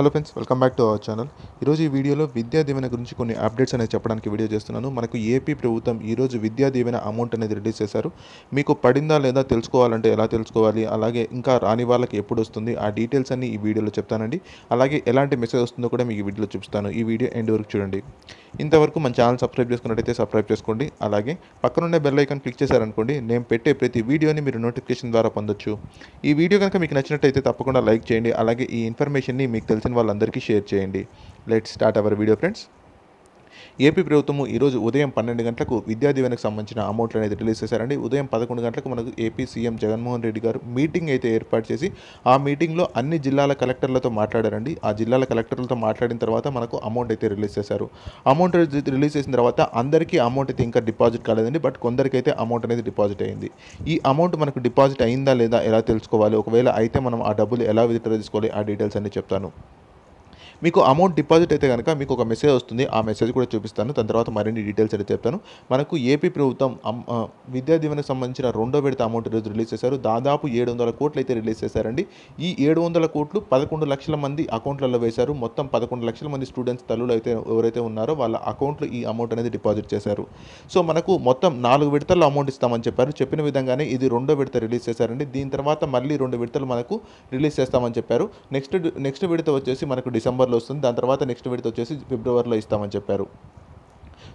hello friends welcome back to our channel ఈరోజు ఈ వీడియోలో విద్యా దీవెన గురించి కొన్ని అప్డేట్స్ అనేది చెప్పడానికి వీడియో చేస్తున్నాను మనకు ఏపీ ప్రభుత్వం ఈరోజు విద్యా దీవెన అమౌంట్ అనేది రిలీజ్ చేశారు మీకు పడిందా లేదా తెలుసుకోవాలంటే ఎలా తెలుసుకోవాలి అలాగే ఇంకా రాని వాళ్ళకి ఎప్పుడు వస్తుంది ఆ డీటెయిల్స్ అన్ని ఈ వీడియోలో చెప్తానండి అలాగే ఎలాంటి మెసేజ్ వస్తుందో కూడా మీకు ఈ వీడియోలో చూపిస్తాను ఈ వీడియో ఎండ్ వరకు చూడండి ఇంతవరకు మన ఛానల్ సబ్స్క్రైబ్ చేసుకున్నట్టయితే సబ్స్క్రైబ్ చేసుకోండి అలాగే పక్కనుండే బెల్ ఐకాన్ క్లిక్ చేశారనుకోండి నేను పెట్టే ప్రతి వీడియోని మీరు నోటిఫికేషన్ ద్వారా పొందొచ్చు ఈ వీడియో కనుక మీకు నచ్చినట్టయితే తప్పకుండా లైక్ చేయండి అలాగే ఈ ఇన్ఫర్మేషన్ని మీకు తెలిసి తెలిసిన వాళ్ళందరికీ షేర్ చేయండి let start our video friends AP ఈ ఈరోజు ఉదయం పన్నెండు గంటలకు విద్యా దీవెనకు సంబంధించిన అమౌంట్ అనేది రిలీజ్ చేశారండి ఉదయం పదకొండు గంటలకు మనకు ఏపీ సీఎం జగన్మోహన్ రెడ్డి గారు మీటింగ్ అయితే ఏర్పాటు చేసి ఆ మీటింగ్లో అన్ని జిల్లాల కలెక్టర్లతో మాట్లాడారండి ఆ జిల్లాల కలెక్టర్లతో మాట్లాడిన తర్వాత మనకు అమౌంట్ అయితే రిలీజ్ చేశారు అమౌంట్ రిలీజ్ చేసిన తర్వాత అందరికీ అమౌంట్ అయితే ఇంకా డిపాజిట్ కాలేదండి బట్ కొందరికైతే అమౌంట్ అనేది డిపాజిట్ అయింది ఈ అమౌంట్ మనకు డిపాజిట్ అయిందా లేదా ఎలా తెలుసుకోవాలి ఒకవేళ అయితే మనం ఆ డబ్బులు ఎలా విత్డ్రా చేసుకోవాలి ఆ డీటెయిల్స్ అన్ని చెప్తాను మీకు అమౌంట్ డిపాజిట్ అయితే కనుక మీకు ఒక మెసేజ్ వస్తుంది ఆ మెసేజ్ కూడా చూపిస్తాను దాని తర్వాత మరిన్ని డీటెయిల్స్ అయితే చెప్తాను మనకు ఏపీ ప్రభుత్వం విద్యా దీవెనకు సంబంధించిన రెండో విడత అమౌంట్ ఈరోజు రిలీజ్ చేశారు దాదాపు ఏడు వందల కోట్లు అయితే రిలీజ్ చేశారండి ఈ ఏడు వందల కోట్లు పదకొండు లక్షల మంది అకౌంట్లలో వేశారు మొత్తం పదకొండు లక్షల మంది స్టూడెంట్స్ తల్లులు అయితే ఎవరైతే ఉన్నారో వాళ్ళ అకౌంట్లో ఈ అమౌంట్ అనేది డిపాజిట్ చేశారు సో మనకు మొత్తం నాలుగు విడతల్లో అమౌంట్ ఇస్తామని చెప్పారు చెప్పిన విధంగానే ఇది రెండో విడత రిలీజ్ చేశారండి దీని తర్వాత మళ్ళీ రెండు విడతలు మనకు రిలీజ్ చేస్తామని చెప్పారు నెక్స్ట్ నెక్స్ట్ విడత వచ్చేసి మనకు డిసెంబర్ నవంబర్లో వస్తుంది దాని తర్వాత నెక్స్ట్ విడత వచ్చేసి ఫిబ్రవరిలో ఇస్తామని చెప్పారు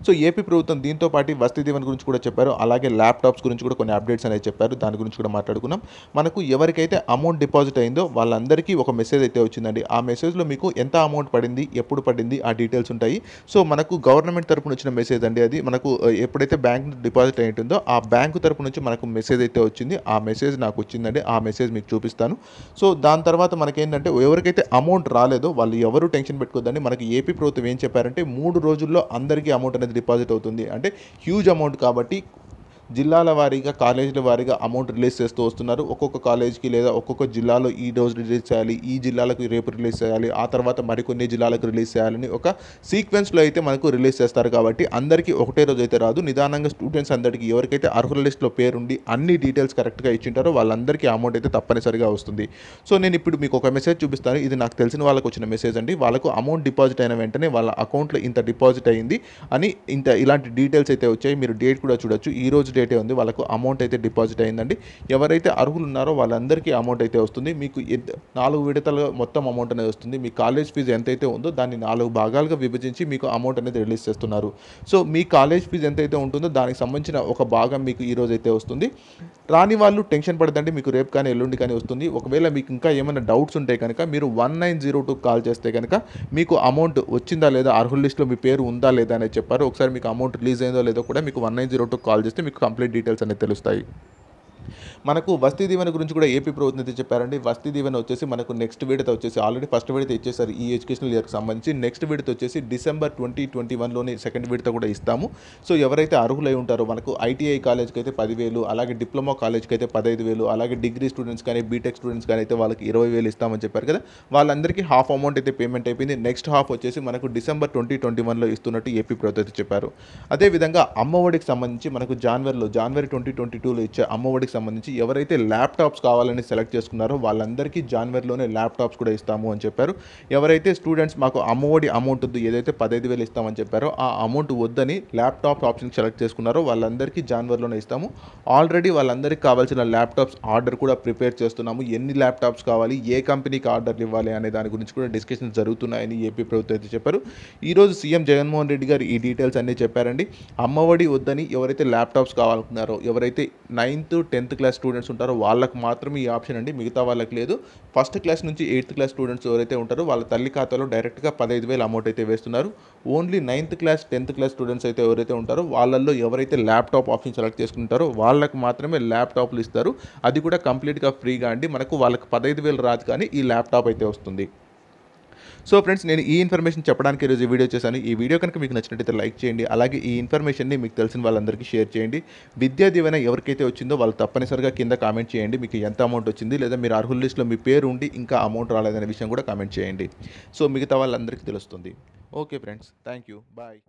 సో ఏపీ ప్రభుత్వం దీంతో పాటు వసతి దీవెన గురించి కూడా చెప్పారు అలాగే ల్యాప్టాప్స్ గురించి కూడా కొన్ని అప్డేట్స్ అనేవి చెప్పారు దాని గురించి కూడా మాట్లాడుకున్నాం మనకు ఎవరికైతే అమౌంట్ డిపాజిట్ అయిందో వాళ్ళందరికీ ఒక మెసేజ్ అయితే వచ్చిందండి ఆ మెసేజ్లో మీకు ఎంత అమౌంట్ పడింది ఎప్పుడు పడింది ఆ డీటెయిల్స్ ఉంటాయి సో మనకు గవర్నమెంట్ తరపున వచ్చిన మెసేజ్ అండి అది మనకు ఎప్పుడైతే బ్యాంక్ డిపాజిట్ అయి ఉంటుందో ఆ బ్యాంకు తరపు నుంచి మనకు మెసేజ్ అయితే వచ్చింది ఆ మెసేజ్ నాకు వచ్చిందండి ఆ మెసేజ్ మీకు చూపిస్తాను సో దాని తర్వాత మనకేంటంటే ఎవరికైతే అమౌంట్ రాలేదో వాళ్ళు ఎవరు టెన్షన్ పెట్టుకోదండి మనకి ఏపీ ప్రభుత్వం ఏం చెప్పారంటే మూడు రోజుల్లో అందరికీ అమౌంట్ అమౌంట్ అనేది డిపాజిట్ అవుతుంది అంటే హ్యూజ్ అమౌంట్ కాబట్టి జిల్లాల వారీగా కాలేజీల వారీగా అమౌంట్ రిలీజ్ చేస్తూ వస్తున్నారు ఒక్కొక్క కాలేజ్కి లేదా ఒక్కొక్క జిల్లాలో ఈ డోస్ రిలీజ్ చేయాలి ఈ జిల్లాలకు రేపు రిలీజ్ చేయాలి ఆ తర్వాత మరికొన్ని జిల్లాలకు రిలీజ్ చేయాలని ఒక సీక్వెన్స్లో అయితే మనకు రిలీజ్ చేస్తారు కాబట్టి అందరికీ ఒకటే రోజు అయితే రాదు నిదానంగా స్టూడెంట్స్ అందరికీ ఎవరికైతే అర్హుల లిస్టులో పేరుండి అన్ని డీటెయిల్స్ కరెక్ట్గా ఇచ్చింటారో వాళ్ళందరికీ అమౌంట్ అయితే తప్పనిసరిగా వస్తుంది సో నేను ఇప్పుడు మీకు ఒక మెసేజ్ చూపిస్తాను ఇది నాకు తెలిసిన వాళ్ళకు వచ్చిన మెసేజ్ అండి వాళ్ళకు అమౌంట్ డిపాజిట్ అయిన వెంటనే వాళ్ళ అకౌంట్లో ఇంత డిపాజిట్ అయింది అని ఇంత ఇలాంటి డీటెయిల్స్ అయితే వచ్చాయి మీరు డేట్ కూడా చూడొచ్చు ఈ రోజు డేటే ఉంది వాళ్ళకు అమౌంట్ అయితే డిపాజిట్ అయిందండి ఎవరైతే అర్హులు ఉన్నారో వాళ్ళందరికీ అమౌంట్ అయితే వస్తుంది మీకు నాలుగు విడతలు మొత్తం అమౌంట్ అనేది వస్తుంది మీ కాలేజ్ ఫీజు ఎంతైతే ఉందో దాన్ని నాలుగు భాగాలుగా విభజించి మీకు అమౌంట్ అనేది రిలీజ్ చేస్తున్నారు సో మీ కాలేజ్ ఫీజు ఎంతైతే ఉంటుందో దానికి సంబంధించిన ఒక భాగం మీకు ఈరోజు అయితే వస్తుంది రాని వాళ్ళు టెన్షన్ పడదండి మీకు రేపు కానీ ఎల్లుండి కానీ వస్తుంది ఒకవేళ మీకు ఇంకా ఏమైనా డౌట్స్ ఉంటే కనుక మీరు one nine zero two call చేస్తే కనుక మీకు అమౌంట్ వచ్చిందా లేదా అర్హుల లిస్ట్లో మీ పేరు ఉందా లేదా అనేది చెప్పారు ఒకసారి మీకు అమౌంట్ రిలీజ్ అయిందో లేదో కూడా మీకు one nine zero two call చేస్తే మీకు కంప్లీట్ డీటెయిల్స్ అనేది తెలుస్తాయి మనకు వస్తీ దీవెన గురించి కూడా ఏపీ ప్రభుత్వం అయితే చెప్పారండి వస్తీ దీవెన వచ్చేసి మనకు నెక్స్ట్ విడత వచ్చేసి ఆల్రెడీ ఫస్ట్ విడత ఇచ్చేసారు ఈ ఎడ్యుకేషనల్ ఇయర్కి సంబంధించి నెక్స్ట్ విడత వచ్చేసి డిసెంబర్ ట్వంటీ ట్వంటీ వన్లోనే సెకండ్ విడత కూడా ఇస్తాము సో ఎవరైతే అర్హులై ఉంటారో మనకు ఐటీఐ కాలేజ్కి అయితే పదివేలు అలాగే డిప్లొమా కాలేజ్కి అయితే పదహైదు వేలు అలాగే డిగ్రీ స్టూడెంట్స్ కానీ బీటెక్ స్టూడెంట్స్ కానీ అయితే వాళ్ళకి ఇరవై వేలు ఇస్తామని చెప్పారు కదా వాళ్ళందరికీ హాఫ్ అమౌంట్ అయితే పేమెంట్ అయిపోయింది నెక్స్ట్ హాఫ్ వచ్చేసి మనకు డిసెంబర్ ట్వంటీ ట్వంటీ వన్లో ఇస్తున్నట్టు ఏపీ ప్రభుత్వం చెప్పారు అదేవిధంగా అమ్మఒడికి సంబంధించి మనకు జాన్వరిలో జాన్వరి ట్వంటీ ట్వంటీ టూలో ఇచ్చే అమ్మఒడికి సంబంధించి ఎవరైతే ల్యాప్టాప్స్ కావాలని సెలెక్ట్ చేసుకున్నారో వాళ్ళందరికీ జనవరిలోనే ల్యాప్టాప్స్ కూడా ఇస్తాము అని చెప్పారు ఎవరైతే స్టూడెంట్స్ మాకు అమ్మఒడి అమౌంట్ ఉంది ఏదైతే పదహైదు వేలు ఇస్తామని చెప్పారో ఆ అమౌంట్ వద్దని ల్యాప్టాప్ ఆప్షన్ సెలెక్ట్ చేసుకున్నారో వాళ్ళందరికీ జాన్వరిలోనే ఇస్తాము ఆల్రెడీ వాళ్ళందరికీ కావాల్సిన ల్యాప్టాప్స్ ఆర్డర్ కూడా ప్రిపేర్ చేస్తున్నాము ఎన్ని ల్యాప్టాప్స్ కావాలి ఏ కంపెనీకి ఆర్డర్లు ఇవ్వాలి అనే దాని గురించి కూడా డిస్కషన్ జరుగుతున్నాయని ఏపీ ప్రభుత్వం అయితే చెప్పారు ఈరోజు సీఎం జగన్మోహన్ రెడ్డి గారు ఈ డీటెయిల్స్ అన్నీ చెప్పారండి అమ్మఒడి వద్దని ఎవరైతే ల్యాప్టాప్స్ కావాలనుకున్నారో ఎవరైతే ninth tenth tenth class students ఉంటారో వాళ్ళకు మాత్రమే ఈ ఆప్షన్ అండి మిగతా వాళ్ళకి లేదు ఫస్ట్ క్లాస్ నుంచి ఎయిత్ క్లాస్ స్టూడెంట్స్ ఎవరైతే ఉంటారో వాళ్ళ తల్లి ఖాతాలో డైరెక్ట్గా పదహైదు వేలు అమౌంట్ అయితే వేస్తున్నారు only ninth class tenth class students అయితే ఎవరైతే ఉంటారో వాళ్ళల్లో ఎవరైతే ల్యాప్టాప్ ఆప్షన్ సెలెక్ట్ చేసుకుంటారో వాళ్ళకి మాత్రమే ల్యాప్టాప్లు ఇస్తారు అది కూడా కంప్లీట్గా ఫ్రీగా అండి మనకు వాళ్ళకి పదహైదు వేలు రాదు కానీ ఈ ల్యాప్టాప్ అయితే వస్తుంది సో ఫ్రెండ్స్ నేను ఈ ఇన్ఫర్మేషన్ చెప్పడానికి ఈరోజు వీడియో చేశాను ఈ వీడియో కనుక మీకు నచ్చినట్టయితే లైక్ చేయండి అలాగే ఈ ఇన్ఫర్మేషన్ని మీకు తెలిసిన వాళ్ళందరికీ షేర్ చేయండి విద్యా దీవెన ఎవరికైతే వచ్చిందో వాళ్ళు తప్పనిసరిగా కింద కామెంట్ చేయండి మీకు ఎంత అమౌంట్ వచ్చింది లేదా మీరు అర్హుల్ లిస్ట్లో మీ పేరు ఉండి ఇంకా అమౌంట్ రాలేదనే విషయం కూడా కామెంట్ చేయండి సో మిగతా వాళ్ళందరికీ తెలుస్తుంది okay friends thank you bye